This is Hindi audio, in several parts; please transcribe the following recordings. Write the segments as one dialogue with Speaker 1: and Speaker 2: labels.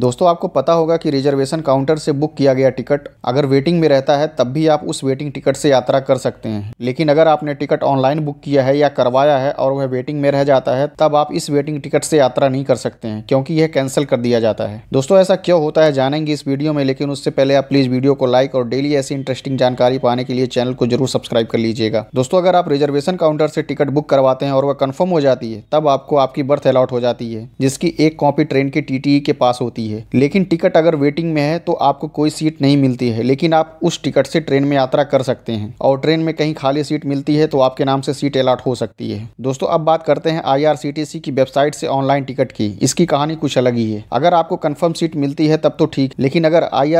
Speaker 1: दोस्तों आपको पता होगा कि रिजर्वेशन काउंटर से बुक किया गया टिकट अगर वेटिंग में रहता है तब भी आप उस वेटिंग टिकट से यात्रा कर सकते हैं लेकिन अगर आपने टिकट ऑनलाइन बुक किया है या करवाया है और वह वेटिंग में रह जाता है तब आप इस वेटिंग टिकट से यात्रा नहीं कर सकते हैं क्योंकि यह कैंसिल कर दिया जाता है दोस्तों ऐसा क्यों होता है जानेंगे इस वीडियो में लेकिन उससे पहले आप प्लीज़ वीडियो को लाइक और डेली ऐसी इंटरेस्टिंग जानकारी पाने के लिए चैनल को जरूर सब्सक्राइब कर लीजिएगा दोस्तों अगर आप रिजर्वेशन काउंटर से टिकट बुक करवाते हैं और वह कन्फर्म हो जाती है तब आपको आपकी बर्थ अलॉट हो जाती है जिसकी एक कॉपी ट्रेन की टीटीई के पास होती है जाती है लेकिन टिकट अगर वेटिंग में है तो आपको कोई सीट नहीं मिलती है लेकिन आप उस टिकट से ट्रेन में यात्रा कर सकते हैं और ट्रेन में कहीं खाली सीट मिलती है तो आपके नाम से सीट अलाट हो सकती है दोस्तों अब बात करते हैं आई की वेबसाइट से ऑनलाइन टिकट की इसकी कहानी कुछ अलग ही है अगर आपको कन्फर्म सीट मिलती है तब तो ठीक लेकिन अगर आई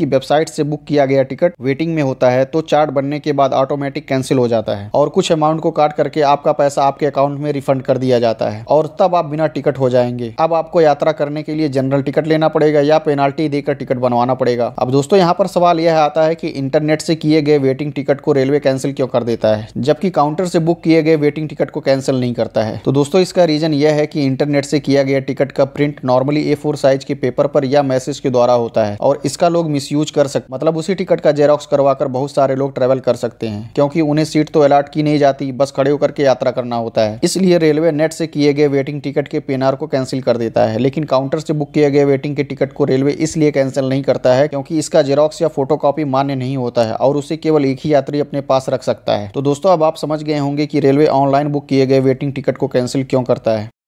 Speaker 1: की वेबसाइट से बुक किया गया टिकट वेटिंग में होता है तो चार्ट बनने के बाद ऑटोमेटिक कैंसिल हो जाता है और कुछ अमाउंट को काट करके आपका पैसा आपके अकाउंट में रिफंड कर दिया जाता है और तब आप बिना टिकट हो जाएंगे अब आपको यात्रा करने के लिए जनरल टिकट टिकट लेना पड़ेगा या पेनाल्टी देकर टिकट बनवाना पड़ेगा अब दोस्तों यहाँ पर सवाल यह आता है कि इंटरनेट से किए गए वेटिंग टिकट को रेलवे कैंसिल क्यों कर देता है जबकि काउंटर से बुक किए गए वेटिंग टिकट को कैंसिल नहीं करता है तो दोस्तों इसका रीजन यह है कि इंटरनेट से किया गया टिकट का प्रिंट नॉर्मली ए साइज के पेपर पर या मैसेज के द्वारा होता है और इसका लोग मिस कर सकते मतलब उसी टिकट का जेरोक्स करवाकर बहुत सारे लोग ट्रेवल कर सकते हैं क्योंकि उन्हें सीट तो अलाट की नहीं जाती बस खड़े होकर के यात्रा करना होता है इसलिए रेलवे नेट से किए गए वेटिंग टिकट के पेनार को कैंसिल कर देता है लेकिन काउंटर से बुक किए गए प्रक्रिया वेटिंग के टिकट को रेलवे इसलिए कैंसिल नहीं करता है क्योंकि इसका जेरोक्स या फोटोकॉपी मान्य नहीं होता है और उसे केवल एक ही यात्री अपने पास रख सकता है तो दोस्तों अब आप समझ गए होंगे कि रेलवे ऑनलाइन बुक किए गए वेटिंग टिकट को कैंसिल क्यों करता है